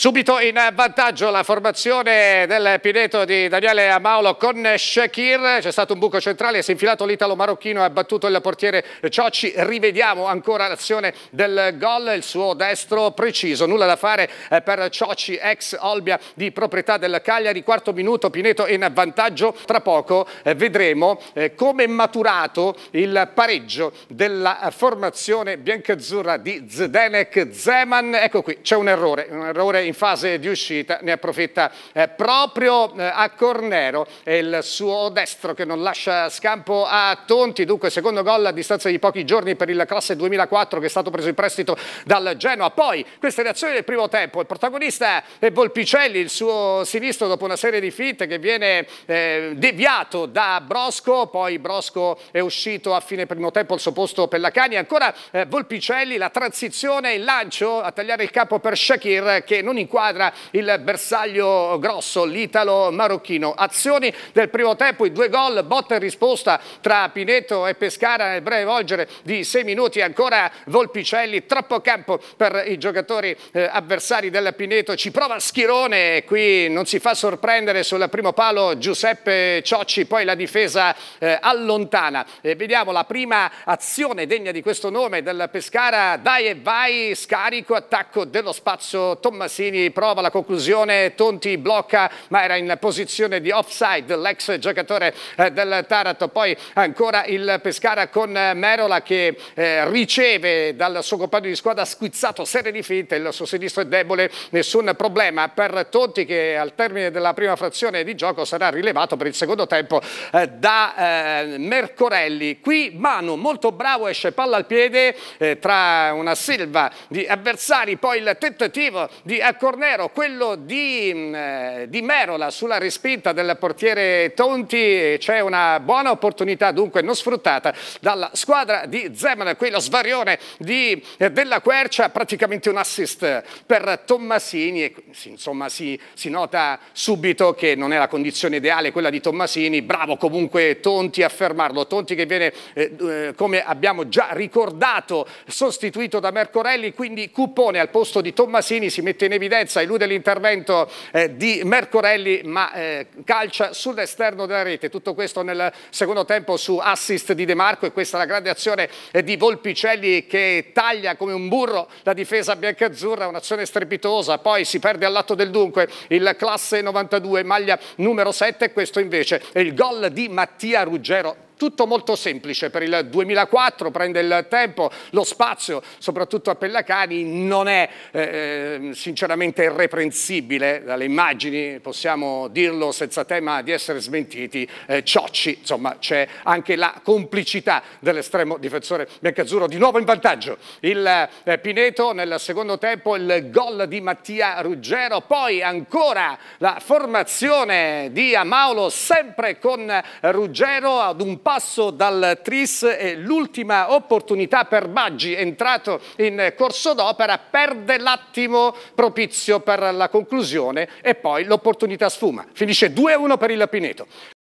Subito in vantaggio la formazione del Pineto di Daniele Amaolo con Shakir, c'è stato un buco centrale, si è infilato l'italo-marocchino, ha battuto il portiere Ciocci, rivediamo ancora l'azione del gol, il suo destro preciso, nulla da fare eh, per Ciocci, ex Olbia di proprietà del Cagliari, quarto minuto Pineto in vantaggio, tra poco eh, vedremo eh, come è maturato il pareggio della formazione biancazzurra di Zdenek Zeman, ecco qui c'è un errore, un errore in fase di uscita ne approfitta eh, proprio eh, a Cornero e il suo destro che non lascia scampo a Tonti, dunque secondo gol a distanza di pochi giorni per il classe 2004 che è stato preso in prestito dal Genoa. Poi queste reazioni del primo tempo, il protagonista è Volpicelli, il suo sinistro dopo una serie di finte che viene eh, deviato da Brosco, poi Brosco è uscito a fine primo tempo al suo posto per la Cani, ancora eh, Volpicelli, la transizione, il lancio a tagliare il campo per Shakir che non inquadra il bersaglio grosso, l'italo-marocchino. Azioni del primo tempo, i due gol, botta e risposta tra Pineto e Pescara nel breve volgere di sei minuti, ancora Volpicelli, troppo campo per i giocatori eh, avversari della Pineto, ci prova Schirone, qui non si fa sorprendere sul primo palo Giuseppe Ciocci, poi la difesa eh, allontana. E vediamo la prima azione degna di questo nome del Pescara, dai e vai, scarico, attacco dello spazio Tommasini Mancini prova la conclusione, Tonti blocca ma era in posizione di offside l'ex giocatore eh, del Taranto. Poi ancora il Pescara con eh, Merola che eh, riceve dal suo compagno di squadra squizzato serie di finte, il suo sinistro è debole, nessun problema per Tonti che al termine della prima frazione di gioco sarà rilevato per il secondo tempo da Mercorelli. Qui Manu molto bravo esce palla al piede tra una silva di avversari, poi il tentativo di accorciare Cornero, quello di, mm, eh, di, Merola sulla respinta del portiere Tonti, c'è una buona opportunità dunque non sfruttata dalla squadra di Zeman, qui lo svarione di, eh, della Quercia, praticamente un assist per Tommasini e insomma si, si nota subito che non è la condizione ideale quella di Tommasini, bravo comunque Tonti a fermarlo, Tonti che viene eh, eh come abbiamo già ricordato sostituito da Mercorelli, quindi Cupone al posto di Tommasini si mette in evidenza evidenza, elude l'intervento eh, di Mercorelli ma eh, calcia sull'esterno della rete. Tutto questo nel secondo tempo su assist di De Marco e questa è la grande azione eh, di Volpicelli che taglia come un burro la difesa biancazzurra, un'azione strepitosa. Poi si perde all'atto del dunque il classe 92 maglia numero 7. Questo invece è il gol di Mattia Ruggero tutto molto semplice per il 2004, prende il tempo, lo spazio, soprattutto a Pellacani, non è eh, ehm, sinceramente irreprensibile dalle immagini, possiamo dirlo senza tema di essere smentiti, eh, ciocci, insomma c'è anche la complicità dell'estremo difensore Biancazzurro, di nuovo in vantaggio il eh, Pineto nel secondo tempo, il gol di Mattia Ruggero, poi ancora la formazione di Amaulo, sempre con Ruggero ad un passo dal Tris e l'ultima opportunità per Baggi, entrato in corso d'opera, perde l'attimo propizio per la conclusione e poi l'opportunità sfuma. Finisce 2-1 per il Pineto.